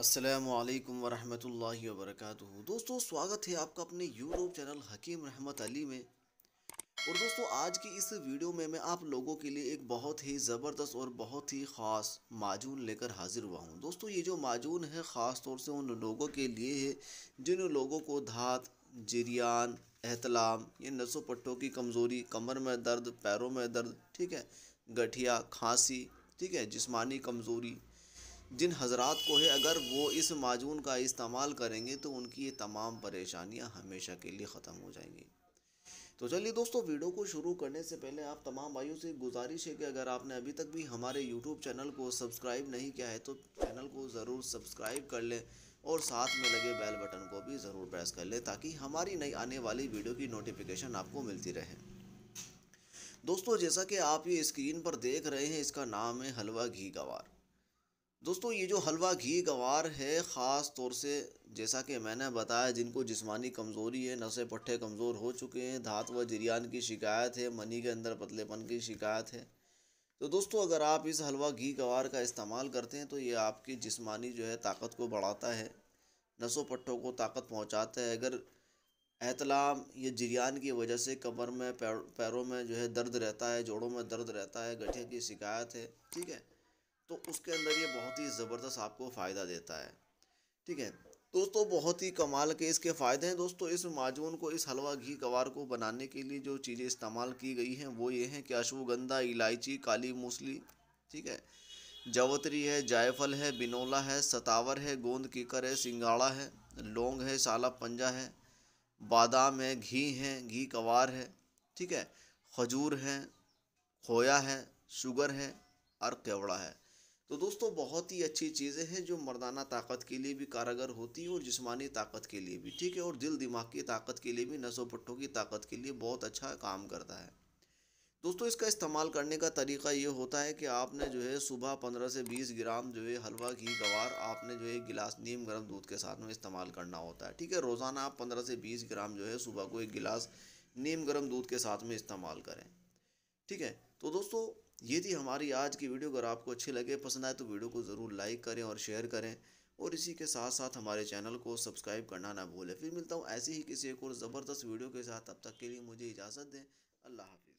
असलकम वरहमल वरक दोस्तों स्वागत है आपका अपने यूट्यूब चैनल हकीम रहमत अली में और दोस्तों आज की इस वीडियो में मैं आप लोगों के लिए एक बहुत ही ज़बरदस्त और बहुत ही ख़ास माजून लेकर हाज़िर हुआ हूँ दोस्तों ये जो माजून है ख़ास तौर से उन लोगों के लिए है जिन लोगों को धात जिरियान एहतलाम ये नसों पट्टों की कमज़ोरी कमर में दर्द पैरों में दर्द ठीक है गठिया खांसी ठीक है जिस्मानी कमज़ोरी जिन हजरात को है अगर वो इस माजून का इस्तेमाल करेंगे तो उनकी ये तमाम परेशानियां हमेशा के लिए ख़त्म हो जाएंगी तो चलिए दोस्तों वीडियो को शुरू करने से पहले आप तमाम भाइयों से गुजारिश है कि अगर आपने अभी तक भी हमारे यूट्यूब चैनल को सब्सक्राइब नहीं किया है तो चैनल को ज़रूर सब्सक्राइब कर लें और साथ में लगे बैल बटन को भी ज़रूर प्रेस कर लें ताकि हमारी नई आने वाली वीडियो की नोटिफिकेशन आपको मिलती रहे दोस्तों जैसा कि आप ये स्क्रीन पर देख रहे हैं इसका नाम है हलवा घी गवार दोस्तों ये जो हलवा घी गवार है ख़ास तौर से जैसा कि मैंने बताया जिनको जिस्मानी कमज़ोरी है नशे पट्टे कमज़ोर हो चुके हैं धात व जरियान की शिकायत है मनी के अंदर पतलेपन की शिकायत है तो दोस्तों अगर आप इस हलवा घी गवार का इस्तेमाल करते हैं तो ये आपकी जिस्मानी जो है ताकत को बढ़ाता है नसों पट्टों को ताकत पहुँचाता है अगर एहतलाम या जरियान की वजह से कमर में पैर, पैरों में जो है दर्द रहता है जोड़ों में दर्द रहता है गठे की शिकायत है ठीक है तो उसके अंदर ये बहुत ही ज़बरदस्त आपको फ़ायदा देता है ठीक है दोस्तों बहुत ही कमाल के इसके फ़ायदे हैं दोस्तों इस माजून को इस हलवा घी कवार को बनाने के लिए जो चीज़ें इस्तेमाल की गई हैं वो ये हैं कि अश्वगंधा इलायची काली मूसली ठीक है जवतरी है जायफल है बिनोला है सतावर है गोंद कीकर है सिंगाड़ा है लौंग है साला पंजा है बादाम है घी है घी कवार है ठीक है खजूर है खोया है शुगर है और केवड़ा है तो दोस्तों बहुत ही अच्छी चीज़ें हैं जो मर्दाना ताकत के लिए भी कारगर होती हैं और जिसमानी ताकत के लिए भी ठीक है और दिल दिमाग की ताकत के लिए भी नसों पट्टों की ताकत के लिए बहुत अच्छा काम करता है दोस्तों इसका इस्तेमाल करने का तरीका ये होता है कि आपने जो है सुबह पंद्रह से बीस ग्राम जो है हलवा घी गवार आपने जो है एक गिलास नीम गर्म दूध के साथ में इस्तेमाल करना होता है ठीक है रोज़ाना आप पंद्रह से बीस ग्राम जो है सुबह को एक गिलास नीम गर्म दूध के साथ में इस्तेमाल करें ठीक है तो दोस्तों ये थी हमारी आज की वीडियो अगर आपको अच्छी लगे पसंद आए तो वीडियो को ज़रूर लाइक करें और शेयर करें और इसी के साथ साथ हमारे चैनल को सब्सक्राइब करना ना भूलें फिर मिलता हूँ ऐसी ही किसी एक और ज़बरदस्त वीडियो के साथ तब तक के लिए मुझे इजाज़त दें अल्लाह हाफि